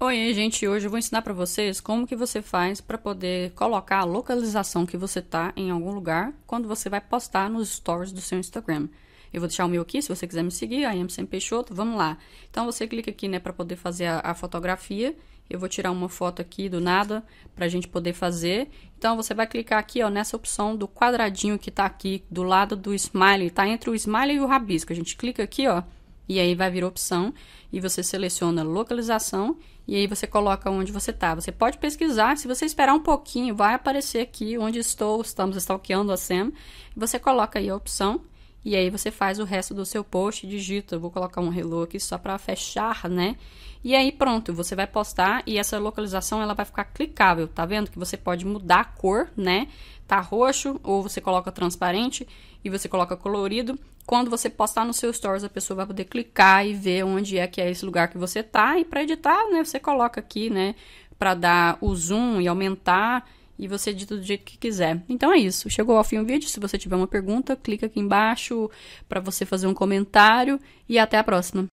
Oi, gente, hoje eu vou ensinar para vocês como que você faz para poder colocar a localização que você tá em algum lugar quando você vai postar nos stories do seu Instagram. Eu vou deixar o meu aqui, se você quiser me seguir, a Sem Peixoto, vamos lá. Então você clica aqui, né, para poder fazer a, a, fotografia. Eu vou tirar uma foto aqui do nada para a gente poder fazer. Então você vai clicar aqui, ó, nessa opção do quadradinho que tá aqui do lado do smiley, tá entre o smiley e o rabisco. A gente clica aqui, ó. E aí vai vir opção e você seleciona localização e aí você coloca onde você está. Você pode pesquisar, se você esperar um pouquinho, vai aparecer aqui onde estou, estamos stalkeando a SEM. Você coloca aí a opção e aí você faz o resto do seu post, digita, eu vou colocar um hello aqui só para fechar, né? E aí pronto, você vai postar e essa localização ela vai ficar clicável, tá vendo? Que você pode mudar a cor, né? Tá roxo ou você coloca transparente e você coloca colorido. Quando você postar no seu stories, a pessoa vai poder clicar e ver onde é que é esse lugar que você tá e para editar, né, você coloca aqui, né, para dar o zoom e aumentar e você edita do jeito que quiser. Então é isso. Chegou ao fim o vídeo. Se você tiver uma pergunta, clica aqui embaixo para você fazer um comentário e até a próxima.